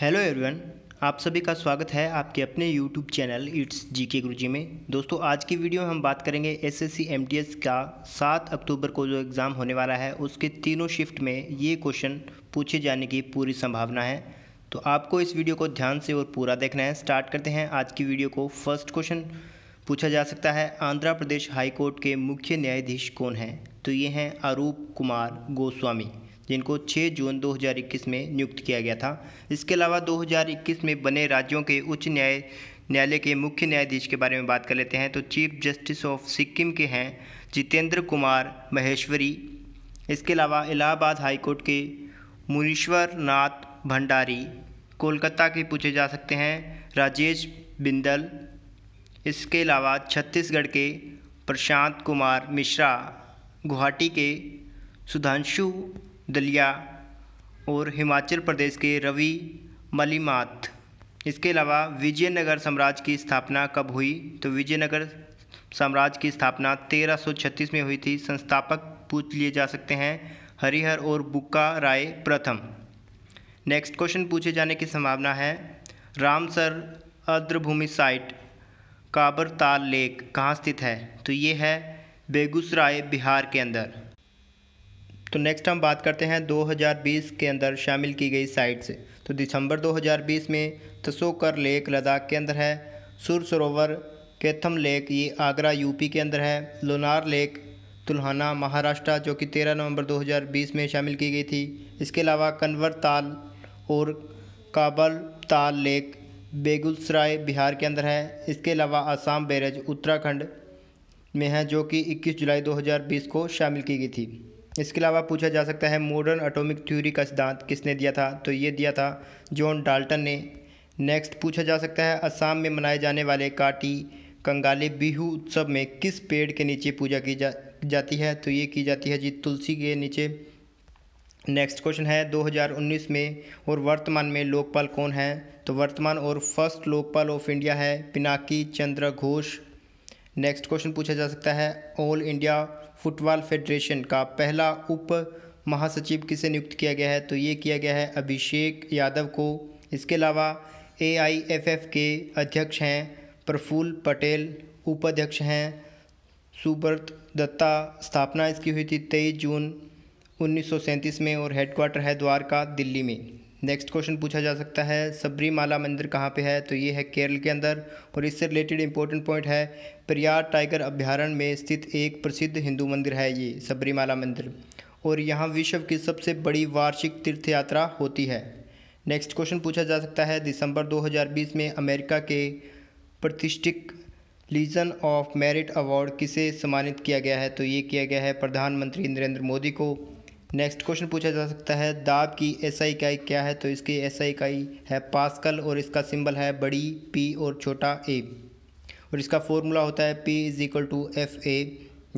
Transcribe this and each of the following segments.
hello everyone आप सभी का स्वागत है आपके अपने यूट्यूब चैनल इट्स जी के गुरुजी में दोस्तों आज की वीडियो में हम बात करेंगे एसएससी एमटीएस का सात अक्टूबर को जो एग्ज़ाम होने वाला है उसके तीनों शिफ्ट में ये क्वेश्चन पूछे जाने की पूरी संभावना है तो आपको इस वीडियो को ध्यान से और पूरा देखना है स्टार्ट करते हैं आज की वीडियो को फर्स्ट क्वेश्चन पूछा जा सकता है आंध्र प्रदेश हाईकोर्ट के मुख्य न्यायाधीश कौन हैं तो ये हैं अरूप कुमार गोस्वामी जिनको 6 जून 2021 में नियुक्त किया गया था इसके अलावा 2021 में बने राज्यों के उच्च न्याय न्यायालय के मुख्य न्यायाधीश के बारे में बात कर लेते हैं तो चीफ जस्टिस ऑफ सिक्किम के हैं जितेंद्र कुमार महेश्वरी इसके अलावा इलाहाबाद हाईकोर्ट के मुनीश्वर नाथ भंडारी कोलकाता के पूछे जा सकते हैं राजेश बिंदल इसके अलावा छत्तीसगढ़ के प्रशांत कुमार मिश्रा गुवाहाटी के सुधांशु दलिया और हिमाचल प्रदेश के रवि मलिमात इसके अलावा विजयनगर साम्राज्य की स्थापना कब हुई तो विजयनगर साम्राज्य की स्थापना 1336 में हुई थी संस्थापक पूछ लिए जा सकते हैं हरिहर और बुक्का राय प्रथम नेक्स्ट क्वेश्चन पूछे जाने की संभावना है रामसर अद्रभूमि साइट काबरताल लेक कहाँ स्थित है तो ये है बेगूसराय बिहार के अंदर तो नेक्स्ट हम बात करते हैं 2020 के अंदर शामिल की गई साइट से तो दिसंबर 2020 में तसोकर लेक लद्दाख के अंदर है सुर सरोवर कैथम लेक ये आगरा यूपी के अंदर है लोनार लेक तुल्हाना महाराष्ट्र जो कि 13 नवंबर 2020 में शामिल की गई थी इसके अलावा कन्वर ताल और काबल ताल लेक बेगूसराय बिहार के अंदर है इसके अलावा आसाम बैरेज उत्तराखंड में है जो कि 21 जुलाई 2020 को शामिल की गई थी इसके अलावा पूछा जा सकता है मॉडर्न एटॉमिक थ्योरी का सिद्धांत किसने दिया था तो ये दिया था जॉन डाल्टन ने नेक्स्ट पूछा जा सकता है असम में मनाए जाने वाले काटी कंगाली बिहू उत्सव में किस पेड़ के नीचे पूजा की जा जाती है तो ये की जाती है जी तुलसी के नीचे नेक्स्ट क्वेश्चन है 2019 में और वर्तमान में लोकपाल कौन है तो वर्तमान और फर्स्ट लोकपाल ऑफ इंडिया है पिनाकी चंद्र घोष नेक्स्ट क्वेश्चन पूछा जा सकता है ऑल इंडिया फुटबॉल फेडरेशन का पहला उप महासचिव किसे नियुक्त किया गया है तो ये किया गया है अभिषेक यादव को इसके अलावा एआईएफएफ के अध्यक्ष हैं प्रफुल्ल पटेल उपाध्यक्ष हैं सुब्रत दत्ता स्थापना इसकी हुई थी तेईस जून उन्नीस में और हेडक्वार्टर है द्वारका दिल्ली में नेक्स्ट क्वेश्चन पूछा जा सकता है सबरीमाला मंदिर कहाँ पे है तो ये है केरल के अंदर और इससे रिलेटेड इंपॉर्टेंट पॉइंट है पेरियार टाइगर अभ्यारण्य में स्थित एक प्रसिद्ध हिंदू मंदिर है ये सबरीमाला मंदिर और यहाँ विश्व की सबसे बड़ी वार्षिक तीर्थ यात्रा होती है नेक्स्ट क्वेश्चन पूछा जा सकता है दिसंबर 2020 में अमेरिका के प्रतिष्ठित लीजन ऑफ मेरिट अवार्ड किसे सम्मानित किया गया है तो ये किया गया है प्रधानमंत्री नरेंद्र मोदी को नेक्स्ट क्वेश्चन पूछा जा सकता है दाब की ऐसा इकाई क्या है तो इसकी ऐसा इकाई है पास्कल और इसका सिंबल है बड़ी पी और छोटा ए और इसका फॉर्मूला होता है P is equal to F A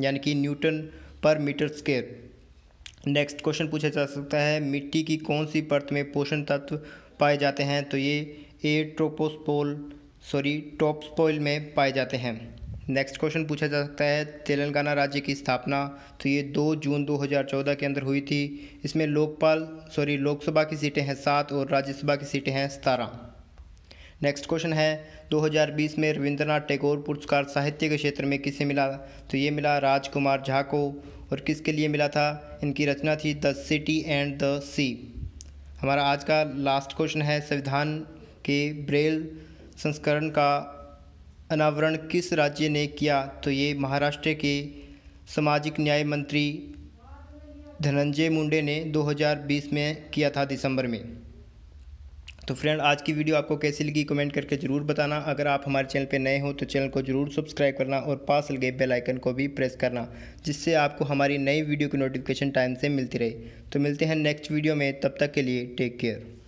यानी कि न्यूटन पर मीटर स्केयर नेक्स्ट क्वेश्चन पूछा जा सकता है मिट्टी की कौन सी परत में पोषण तत्व पाए जाते हैं तो ये ए ट्रोपोस्पोल सॉरी टॉप में पाए जाते हैं नेक्स्ट क्वेश्चन पूछा जा सकता है तेलंगाना राज्य की स्थापना तो ये 2 जून 2014 के अंदर हुई थी इसमें लोकपाल सॉरी लोकसभा की सीटें हैं सात और राज्यसभा की सीटें हैं सतारह नेक्स्ट क्वेश्चन है 2020 में रविंद्रनाथ टैगोर पुरस्कार साहित्य के क्षेत्र में किसे मिला तो ये मिला राजकुमार झा को और किसके लिए मिला था इनकी रचना थी the city and the sea हमारा आज का लास्ट क्वेश्चन है संविधान के ब्रेल संस्करण का अनावरण किस राज्य ने किया तो ये महाराष्ट्र के सामाजिक न्याय मंत्री धनंजय मुंडे ने 2020 में किया था दिसंबर में तो फ्रेंड आज की वीडियो आपको कैसी लगी कमेंट करके ज़रूर बताना अगर आप हमारे चैनल पर नए हो तो चैनल को ज़रूर सब्सक्राइब करना और पास लगे बेल आइकन को भी प्रेस करना जिससे आपको हमारी नई वीडियो की नोटिफिकेशन टाइम से मिलती रहे तो मिलते हैं नेक्स्ट वीडियो में तब तक के लिए टेक केयर